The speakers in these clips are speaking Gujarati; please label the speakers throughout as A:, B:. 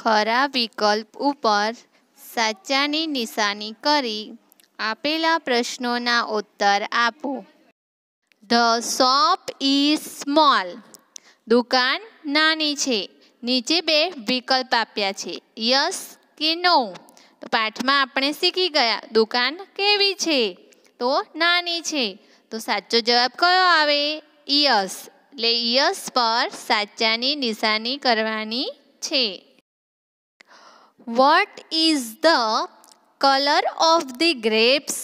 A: ખરા વિકલ્પ ઉપર સાચાની નિશાની કરી આપેલા પ્રશ્નોના ઉત્તર આપો ધ શોપ ઇઝ સ્મોલ દુકાન નાની છે નીચે બે વિકલ્પ આપ્યા છે યસ કે નો તો પાઠમાં આપણે શીખી ગયા દુકાન કેવી છે તો નાની છે તો સાચો જવાબ કયો આવે યસ એટલે યસ પર સાચાની નિશાની કરવાની છે what is the colour of the grapes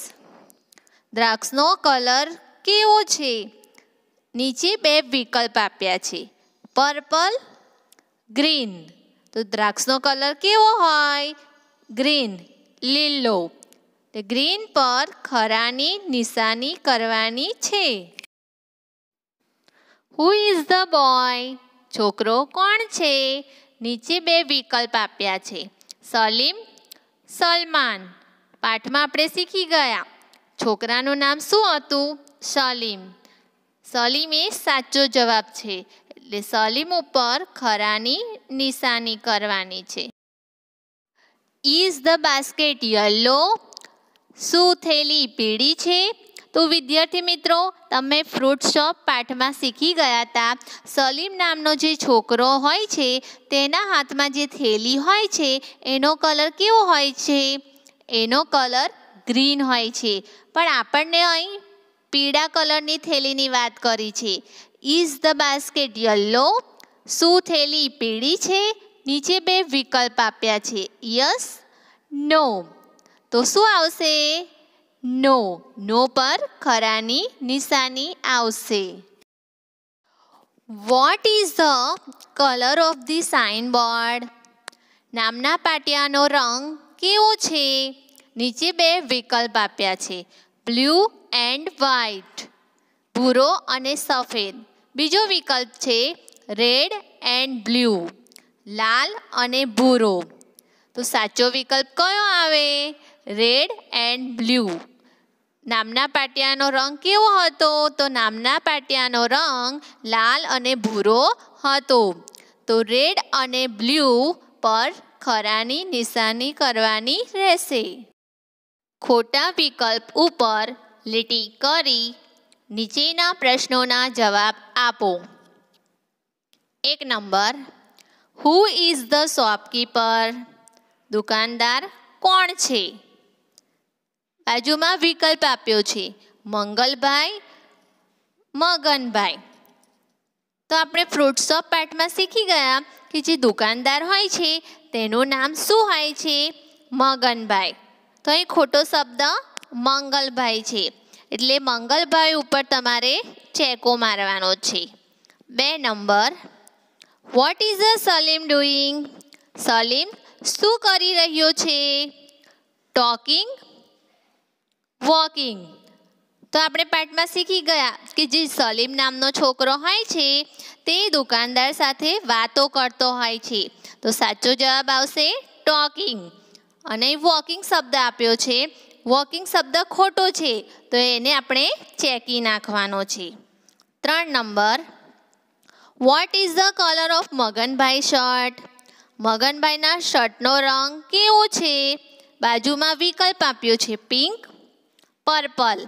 A: દ્રાક્ષનો કલર કેવો છે નીચે બે વિકલ્પ આપ્યા છે પર્પલ ગ્રીન તો દ્રાક્ષનો કલર કેવો હોય ગ્રીન લીલો ગ્રીન પર ખરાની નિશાની કરવાની છે હુ ઇઝ ધ બોય છોકરો કોણ છે નીચે બે વિકલ્પ આપ્યા છે સલીમ સલમાન પાઠમાં આપણે શીખી ગયા છોકરાનું નામ શું હતું સલીમ સલીમ એ સાચો જવાબ છે એટલે સલીમ ઉપર ખરાની નિશાની કરવાની છે ઇઝ ધ બાસ્કેટ યલો શું થેલી પીળી છે તો વિદ્યાર્થી મિત્રો તમે ફ્રૂટ શોપ પાઠમાં શીખી ગયા હતા સલીમ નામનો જે છોકરો હોય છે તેના હાથમાં જે થેલી હોય છે એનો કલર કેવો હોય છે એનો કલર ગ્રીન હોય છે પણ આપણને અહીં પીળા કલરની થેલીની વાત કરી છે ઇઝ ધ બાસ્કેટ યલો શું થેલી પીળી છે નીચે બે વિકલ્પ આપ્યા છે યસ નો તો શું આવશે નો નો પર ખરાની નિશાની આવશે what is the colour of the signboard નામના પાટિયાનો રંગ કેવો છે નીચે બે વિકલ્પ આપ્યા છે બ્લુ એન્ડ વ્હાઇટ ભૂરો અને સફેદ બીજો વિકલ્પ છે રેડ એન્ડ બ્લુ લાલ અને ભૂરો તો સાચો વિકલ્પ કયો આવે રેડ એન્ડ બ્લુ નામના પાટિયાનો રંગ કેવો હતો તો નામના પાટિયાનો રંગ લાલ અને ભૂરો હતો તો રેડ અને બ્લુ પર ખરાની નિશાની કરવાની રહેશે ખોટા વિકલ્પ ઉપર લીટી કરી નીચેના પ્રશ્નોના જવાબ આપો એક number who is the shopkeeper દુકાનદાર કોણ છે બાજુમાં વિકલ્પ આપ્યો છે મંગલભાઈ મગનભાઈ તો આપણે ફ્રૂટ શોપ પાર્ટમાં શીખી ગયા કે જે દુકાનદાર હોય છે તેનું નામ શું હોય છે મગનભાઈ તો અહીં ખોટો શબ્દ મંગલભાઈ છે એટલે મંગલભાઈ ઉપર તમારે ચેકો મારવાનો છે બે number what is a Salim doing Salim શું કરી રહ્યો છે ટોકિંગ વોકિંગ તો આપણે પાઠમાં શીખી ગયા કે જે સલીમ નામનો છોકરો હોય છે તે દુકાનદાર સાથે વાતો કરતો હોય છે તો સાચો જવાબ આવશે ટોકિંગ અને વોકિંગ શબ્દ આપ્યો છે વોકિંગ શબ્દ ખોટો છે તો એને આપણે ચેકી નાખવાનો છે ત્રણ number what is the colour of Maganbhai shirt મગનભાઈના શર્ટનો રંગ કેવો છે બાજુમાં વિકલ્પ આપ્યો છે પિંક પર્પલ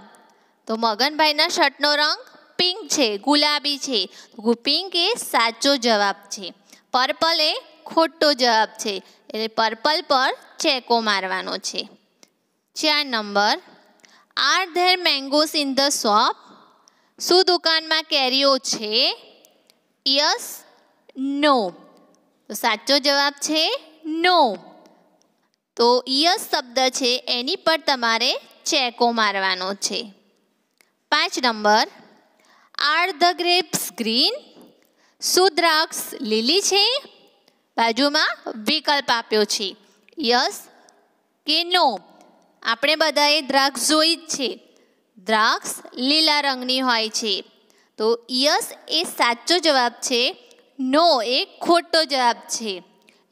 A: તો મગનભાઈના શર્ટનો રંગ પિંક છે ગુલાબી છે પિંક એ સાચો જવાબ છે પર્પલ એ ખોટો જવાબ છે એટલે પર્પલ પર ચેકો મારવાનો છે ચાર number are there mangoes in the shop શું દુકાનમાં કેરીઓ છે યસ નો તો સાચો જવાબ છે નો તો યસ શબ્દ છે એની પર તમારે ચેકો મારવાનો છે પાંચ number are the grapes green શું દ્રાક્ષ લીલી છે બાજુમાં વિકલ્પ આપ્યો છે યસ કે નો આપણે બધાએ દ્રાક્ષ જોઈ જ છે દ્રાક્ષ લીલા રંગની હોય છે તો યસ એ સાચો જવાબ છે નો એ ખોટો જવાબ છે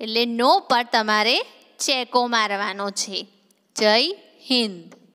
A: એટલે નો પર તમારે ચેકો મારવાનો છે જય હિન્દ